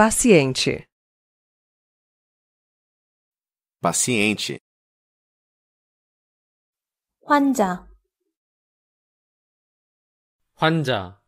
Paciente. Paciente. 환자. 환자.